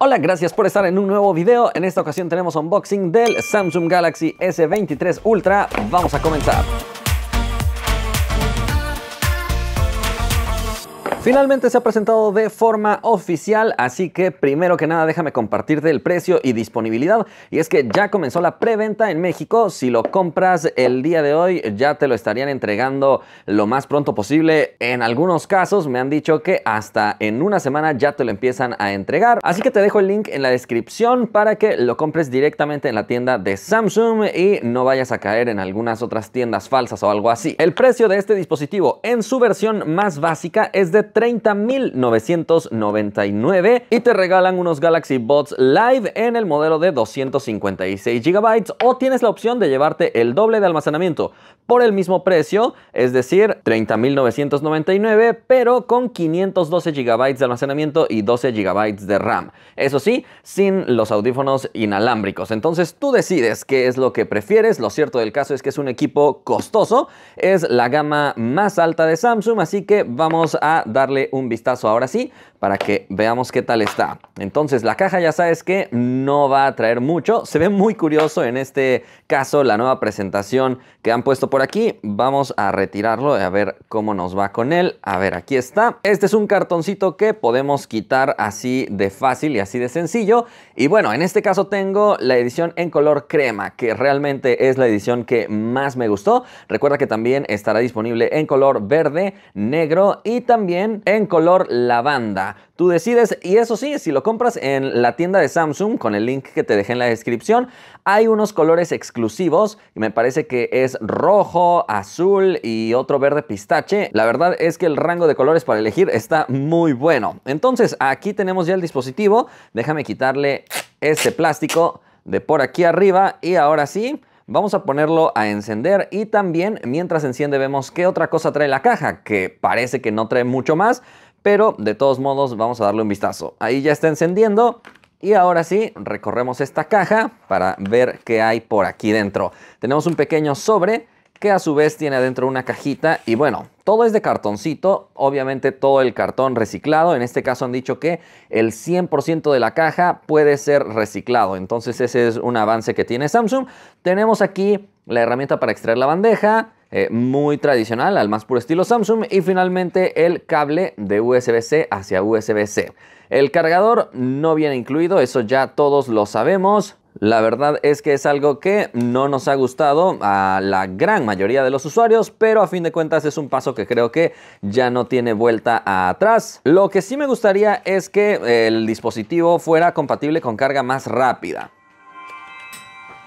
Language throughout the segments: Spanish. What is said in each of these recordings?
Hola, gracias por estar en un nuevo video. En esta ocasión tenemos unboxing del Samsung Galaxy S23 Ultra. Vamos a comenzar. Finalmente se ha presentado de forma oficial, así que primero que nada déjame compartirte el precio y disponibilidad. Y es que ya comenzó la preventa en México. Si lo compras el día de hoy, ya te lo estarían entregando lo más pronto posible. En algunos casos me han dicho que hasta en una semana ya te lo empiezan a entregar. Así que te dejo el link en la descripción para que lo compres directamente en la tienda de Samsung y no vayas a caer en algunas otras tiendas falsas o algo así. El precio de este dispositivo en su versión más básica es de 30.999 y te regalan unos Galaxy Buds Live en el modelo de 256 GB o tienes la opción de llevarte el doble de almacenamiento por el mismo precio, es decir, 30.999 pero con 512 GB de almacenamiento y 12 GB de RAM. Eso sí, sin los audífonos inalámbricos. Entonces tú decides qué es lo que prefieres. Lo cierto del caso es que es un equipo costoso, es la gama más alta de Samsung, así que vamos a dar darle un vistazo ahora sí para que veamos qué tal está. Entonces la caja ya sabes que no va a traer mucho. Se ve muy curioso en este caso la nueva presentación que han puesto por aquí. Vamos a retirarlo y a ver cómo nos va con él. A ver, aquí está. Este es un cartoncito que podemos quitar así de fácil y así de sencillo. Y bueno, en este caso tengo la edición en color crema, que realmente es la edición que más me gustó. Recuerda que también estará disponible en color verde, negro y también en color lavanda. Tú decides y eso sí, si lo compras en la tienda de Samsung con el link que te dejé en la descripción, hay unos colores exclusivos. y Me parece que es rojo, azul y otro verde pistache. La verdad es que el rango de colores para elegir está muy bueno. Entonces aquí tenemos ya el dispositivo. Déjame quitarle este plástico de por aquí arriba y ahora sí Vamos a ponerlo a encender y también mientras enciende vemos qué otra cosa trae la caja, que parece que no trae mucho más, pero de todos modos vamos a darle un vistazo. Ahí ya está encendiendo. Y ahora sí, recorremos esta caja para ver qué hay por aquí dentro. Tenemos un pequeño sobre que a su vez tiene adentro una cajita y bueno, todo es de cartoncito, obviamente todo el cartón reciclado, en este caso han dicho que el 100% de la caja puede ser reciclado, entonces ese es un avance que tiene Samsung. Tenemos aquí la herramienta para extraer la bandeja, eh, muy tradicional, al más puro estilo Samsung. Y finalmente el cable de USB-C hacia USB-C. El cargador no viene incluido, eso ya todos lo sabemos. La verdad es que es algo que no nos ha gustado a la gran mayoría de los usuarios, pero a fin de cuentas es un paso que creo que ya no tiene vuelta atrás. Lo que sí me gustaría es que el dispositivo fuera compatible con carga más rápida.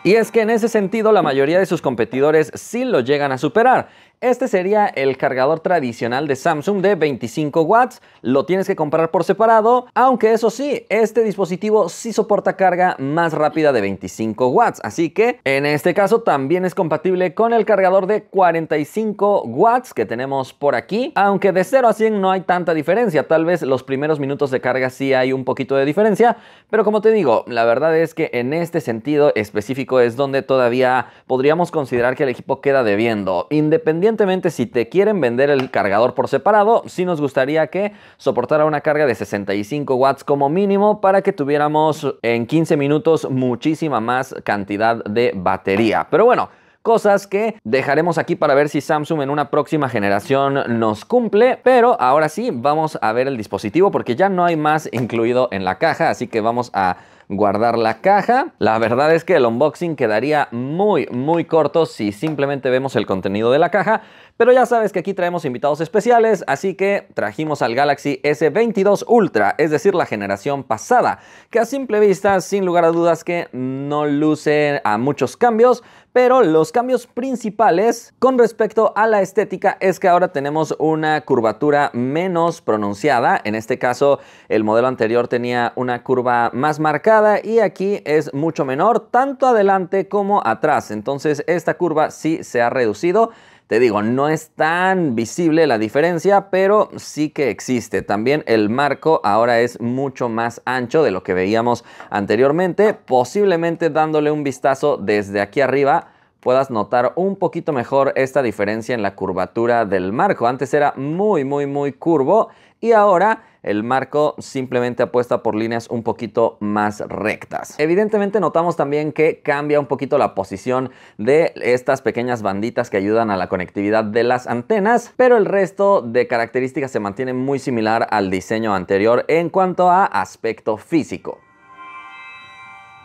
Y es que en ese sentido la mayoría de sus competidores sí lo llegan a superar. Este sería el cargador tradicional de Samsung de 25 watts, lo tienes que comprar por separado, aunque eso sí, este dispositivo sí soporta carga más rápida de 25 watts, así que en este caso también es compatible con el cargador de 45 watts que tenemos por aquí, aunque de 0 a 100 no hay tanta diferencia, tal vez los primeros minutos de carga sí hay un poquito de diferencia, pero como te digo, la verdad es que en este sentido específico es donde todavía podríamos considerar que el equipo queda debiendo, independientemente Evidentemente, si te quieren vender el cargador por separado, sí nos gustaría que soportara una carga de 65 watts como mínimo para que tuviéramos en 15 minutos muchísima más cantidad de batería. Pero bueno, cosas que dejaremos aquí para ver si Samsung en una próxima generación nos cumple, pero ahora sí vamos a ver el dispositivo porque ya no hay más incluido en la caja, así que vamos a guardar la caja. La verdad es que el unboxing quedaría muy, muy corto si simplemente vemos el contenido de la caja, pero ya sabes que aquí traemos invitados especiales, así que trajimos al Galaxy S22 Ultra, es decir, la generación pasada, que a simple vista, sin lugar a dudas que no luce a muchos cambios, pero los cambios principales con respecto a la estética es que ahora tenemos una curvatura menos pronunciada. En este caso, el modelo anterior tenía una curva más marcada y aquí es mucho menor, tanto adelante como atrás. Entonces, esta curva sí se ha reducido. Te digo, no es tan visible la diferencia, pero sí que existe. También el marco ahora es mucho más ancho de lo que veíamos anteriormente. Posiblemente dándole un vistazo desde aquí arriba puedas notar un poquito mejor esta diferencia en la curvatura del marco. Antes era muy, muy, muy curvo y ahora el marco simplemente apuesta por líneas un poquito más rectas. Evidentemente notamos también que cambia un poquito la posición de estas pequeñas banditas que ayudan a la conectividad de las antenas, pero el resto de características se mantiene muy similar al diseño anterior en cuanto a aspecto físico.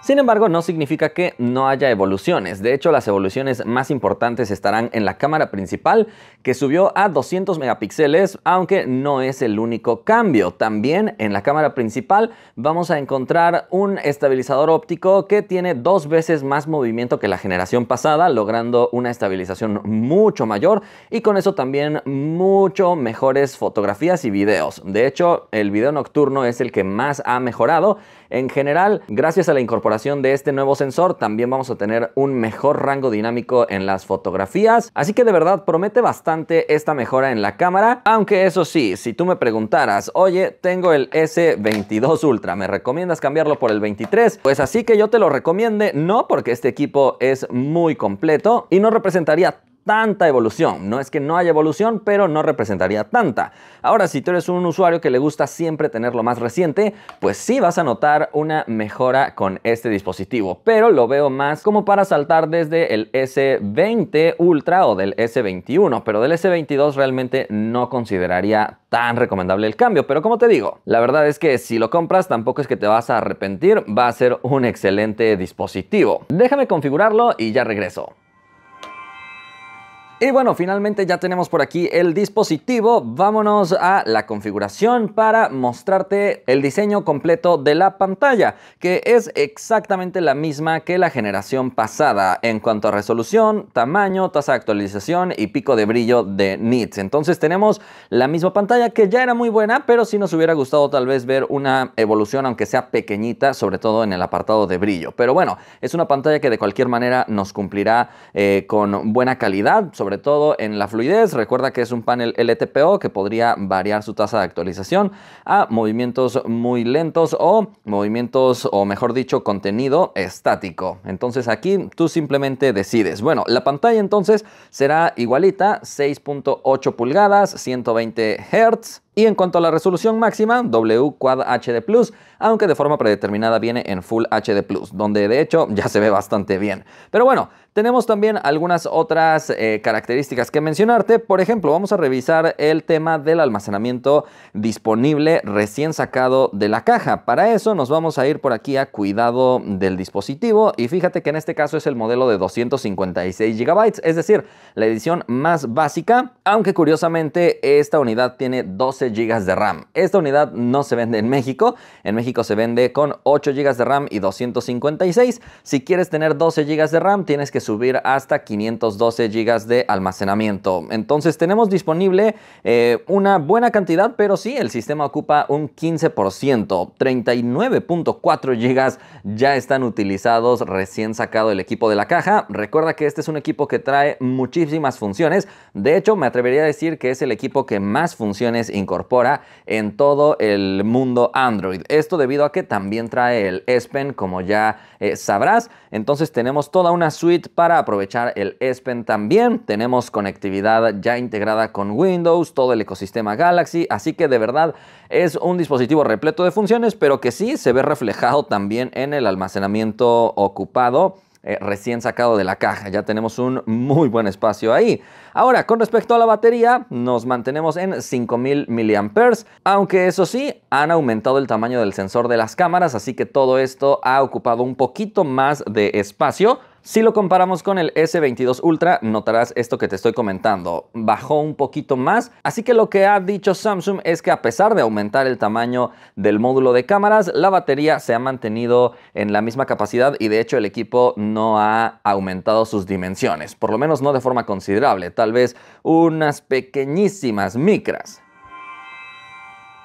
Sin embargo, no significa que no haya evoluciones. De hecho, las evoluciones más importantes estarán en la cámara principal, que subió a 200 megapíxeles, aunque no es el único cambio. También en la cámara principal vamos a encontrar un estabilizador óptico que tiene dos veces más movimiento que la generación pasada, logrando una estabilización mucho mayor y con eso también mucho mejores fotografías y videos. De hecho, el video nocturno es el que más ha mejorado. En general, gracias a la incorporación de este nuevo sensor también vamos a tener un mejor rango dinámico en las fotografías. Así que de verdad promete bastante esta mejora en la cámara. Aunque eso sí, si tú me preguntaras, oye, tengo el S22 Ultra, ¿me recomiendas cambiarlo por el 23? Pues así que yo te lo recomiende, no porque este equipo es muy completo y no representaría tanta evolución. No es que no haya evolución, pero no representaría tanta. Ahora, si tú eres un usuario que le gusta siempre tener lo más reciente, pues sí vas a notar una mejora con este dispositivo, pero lo veo más como para saltar desde el S20 Ultra o del S21, pero del S22 realmente no consideraría tan recomendable el cambio, pero como te digo, la verdad es que si lo compras tampoco es que te vas a arrepentir, va a ser un excelente dispositivo. Déjame configurarlo y ya regreso. Y bueno, finalmente ya tenemos por aquí el dispositivo. Vámonos a la configuración para mostrarte el diseño completo de la pantalla, que es exactamente la misma que la generación pasada en cuanto a resolución, tamaño, tasa de actualización y pico de brillo de nits. Entonces tenemos la misma pantalla que ya era muy buena, pero sí nos hubiera gustado tal vez ver una evolución, aunque sea pequeñita, sobre todo en el apartado de brillo. Pero bueno, es una pantalla que de cualquier manera nos cumplirá eh, con buena calidad, sobre sobre todo en la fluidez. Recuerda que es un panel LTPO que podría variar su tasa de actualización a movimientos muy lentos o movimientos, o mejor dicho, contenido estático. Entonces aquí tú simplemente decides. Bueno, la pantalla entonces será igualita, 6.8 pulgadas, 120 Hz. Y en cuanto a la resolución máxima, W Quad HD Plus, aunque de forma predeterminada viene en Full HD Plus, donde de hecho ya se ve bastante bien. Pero bueno, tenemos también algunas otras eh, características que mencionarte. Por ejemplo, vamos a revisar el tema del almacenamiento disponible recién sacado de la caja. Para eso nos vamos a ir por aquí a cuidado del dispositivo y fíjate que en este caso es el modelo de 256 GB, es decir, la edición más básica, aunque curiosamente esta unidad tiene 12 gigas de RAM. Esta unidad no se vende en México. En México se vende con 8 gigas de RAM y 256. Si quieres tener 12 gigas de RAM, tienes que subir hasta 512 gigas de almacenamiento. Entonces tenemos disponible eh, una buena cantidad, pero sí, el sistema ocupa un 15%. 39.4 gigas ya están utilizados recién sacado el equipo de la caja. Recuerda que este es un equipo que trae muchísimas funciones. De hecho, me atrevería a decir que es el equipo que más funciones incorpora incorpora en todo el mundo Android. Esto debido a que también trae el S Pen, como ya eh, sabrás. Entonces tenemos toda una suite para aprovechar el S Pen también. Tenemos conectividad ya integrada con Windows, todo el ecosistema Galaxy. Así que de verdad es un dispositivo repleto de funciones, pero que sí se ve reflejado también en el almacenamiento ocupado eh, recién sacado de la caja. Ya tenemos un muy buen espacio ahí. Ahora, con respecto a la batería, nos mantenemos en 5000 mAh, aunque eso sí, han aumentado el tamaño del sensor de las cámaras, así que todo esto ha ocupado un poquito más de espacio, si lo comparamos con el S22 Ultra, notarás esto que te estoy comentando, bajó un poquito más, así que lo que ha dicho Samsung es que a pesar de aumentar el tamaño del módulo de cámaras, la batería se ha mantenido en la misma capacidad y de hecho el equipo no ha aumentado sus dimensiones, por lo menos no de forma considerable, tal vez unas pequeñísimas micras.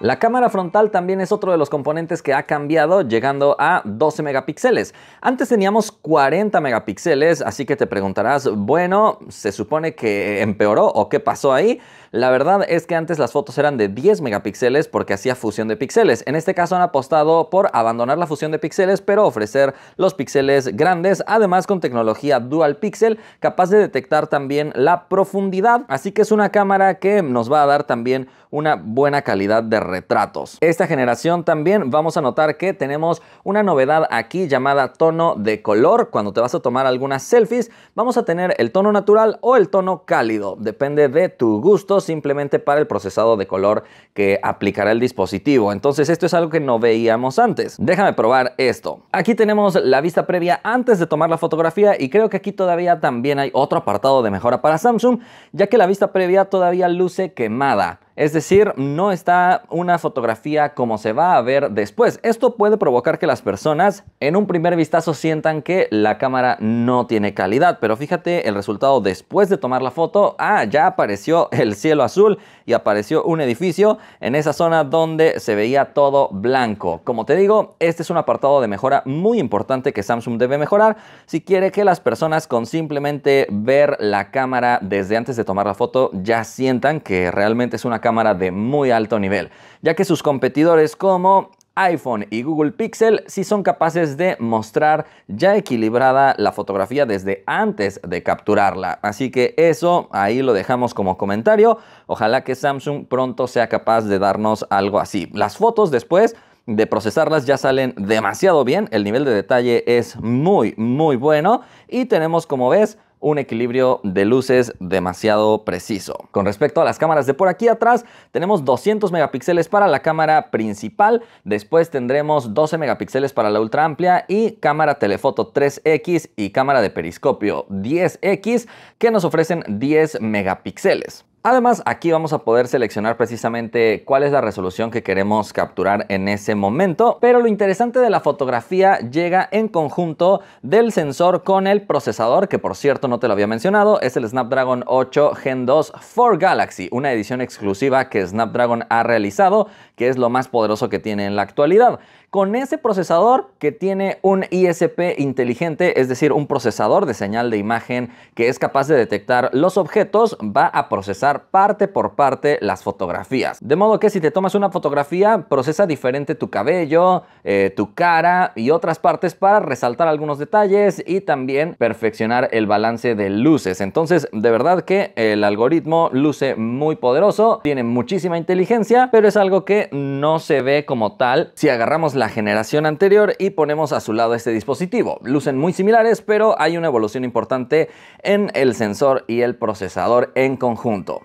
La cámara frontal también es otro de los componentes que ha cambiado, llegando a 12 megapíxeles. Antes teníamos 40 megapíxeles, así que te preguntarás, bueno, ¿se supone que empeoró o qué pasó ahí? La verdad es que antes las fotos eran de 10 megapíxeles porque hacía fusión de píxeles. En este caso han apostado por abandonar la fusión de píxeles pero ofrecer los píxeles grandes, además con tecnología dual pixel capaz de detectar también la profundidad. Así que es una cámara que nos va a dar también una buena calidad de retratos. Esta generación también vamos a notar que tenemos una novedad aquí llamada tono de color. Cuando te vas a tomar algunas selfies vamos a tener el tono natural o el tono cálido. Depende de tu gusto simplemente para el procesado de color que aplicará el dispositivo. Entonces esto es algo que no veíamos antes. Déjame probar esto. Aquí tenemos la vista previa antes de tomar la fotografía y creo que aquí todavía también hay otro apartado de mejora para Samsung, ya que la vista previa todavía luce quemada. Es decir, no está una fotografía como se va a ver después. Esto puede provocar que las personas en un primer vistazo sientan que la cámara no tiene calidad, pero fíjate el resultado después de tomar la foto. Ah, ya apareció el cielo azul y apareció un edificio en esa zona donde se veía todo blanco. Como te digo, este es un apartado de mejora muy importante que Samsung debe mejorar si quiere que las personas con simplemente ver la cámara desde antes de tomar la foto ya sientan que realmente es una cámara de muy alto nivel, ya que sus competidores como iPhone y Google Pixel sí son capaces de mostrar ya equilibrada la fotografía desde antes de capturarla. Así que eso ahí lo dejamos como comentario. Ojalá que Samsung pronto sea capaz de darnos algo así. Las fotos después de procesarlas ya salen demasiado bien, el nivel de detalle es muy muy bueno y tenemos como ves un equilibrio de luces demasiado preciso. Con respecto a las cámaras de por aquí atrás, tenemos 200 megapíxeles para la cámara principal, después tendremos 12 megapíxeles para la ultra amplia y cámara telefoto 3X y cámara de periscopio 10X que nos ofrecen 10 megapíxeles. Además, aquí vamos a poder seleccionar precisamente cuál es la resolución que queremos capturar en ese momento, pero lo interesante de la fotografía llega en conjunto del sensor con el procesador, que por cierto no te lo había mencionado, es el Snapdragon 8 Gen 2 for Galaxy, una edición exclusiva que Snapdragon ha realizado, que es lo más poderoso que tiene en la actualidad con ese procesador que tiene un ISP inteligente, es decir, un procesador de señal de imagen que es capaz de detectar los objetos, va a procesar parte por parte las fotografías. De modo que si te tomas una fotografía, procesa diferente tu cabello, eh, tu cara y otras partes para resaltar algunos detalles y también perfeccionar el balance de luces. Entonces, de verdad que el algoritmo luce muy poderoso, tiene muchísima inteligencia, pero es algo que no se ve como tal si agarramos la la generación anterior y ponemos a su lado este dispositivo. Lucen muy similares, pero hay una evolución importante en el sensor y el procesador en conjunto.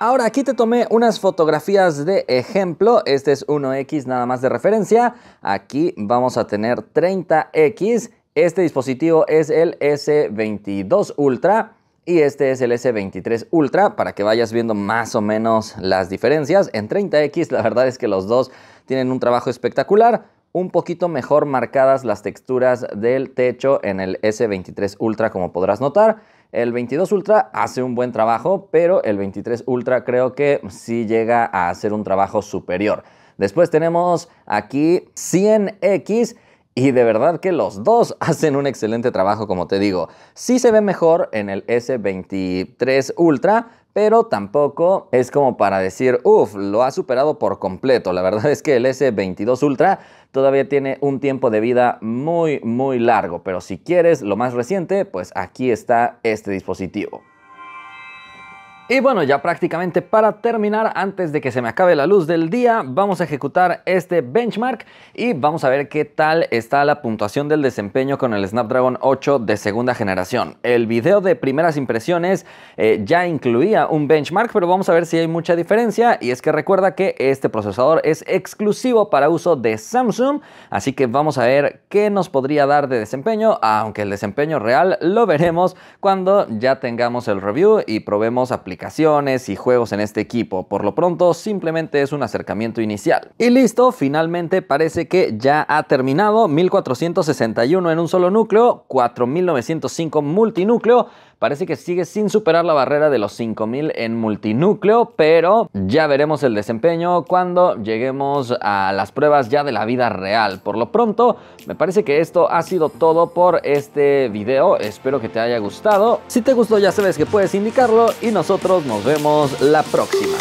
Ahora aquí te tomé unas fotografías de ejemplo, este es 1X nada más de referencia, aquí vamos a tener 30X, este dispositivo es el S22 Ultra, y este es el S23 Ultra para que vayas viendo más o menos las diferencias. En 30X la verdad es que los dos tienen un trabajo espectacular un poquito mejor marcadas las texturas del techo en el S23 Ultra como podrás notar. El 22 Ultra hace un buen trabajo, pero el 23 Ultra creo que sí llega a hacer un trabajo superior. Después tenemos aquí 100X y de verdad que los dos hacen un excelente trabajo, como te digo. Sí se ve mejor en el S23 Ultra, pero tampoco es como para decir, uff, lo ha superado por completo. La verdad es que el S22 Ultra todavía tiene un tiempo de vida muy, muy largo, pero si quieres lo más reciente, pues aquí está este dispositivo. Y bueno, ya prácticamente para terminar, antes de que se me acabe la luz del día, vamos a ejecutar este benchmark y vamos a ver qué tal está la puntuación del desempeño con el Snapdragon 8 de segunda generación. El video de primeras impresiones eh, ya incluía un benchmark, pero vamos a ver si hay mucha diferencia y es que recuerda que este procesador es exclusivo para uso de Samsung, así que vamos a ver qué nos podría dar de desempeño, aunque el desempeño real lo veremos cuando ya tengamos el review y probemos aplicar aplicaciones y juegos en este equipo, por lo pronto simplemente es un acercamiento inicial. Y listo, finalmente parece que ya ha terminado, 1461 en un solo núcleo, 4905 multinúcleo, parece que sigue sin superar la barrera de los 5000 en multinúcleo, pero ya veremos el desempeño cuando lleguemos a las pruebas ya de la vida real. Por lo pronto, me parece que esto ha sido todo por este video, espero que te haya gustado. Si te gustó ya sabes que puedes indicarlo y nosotros nos vemos la próxima.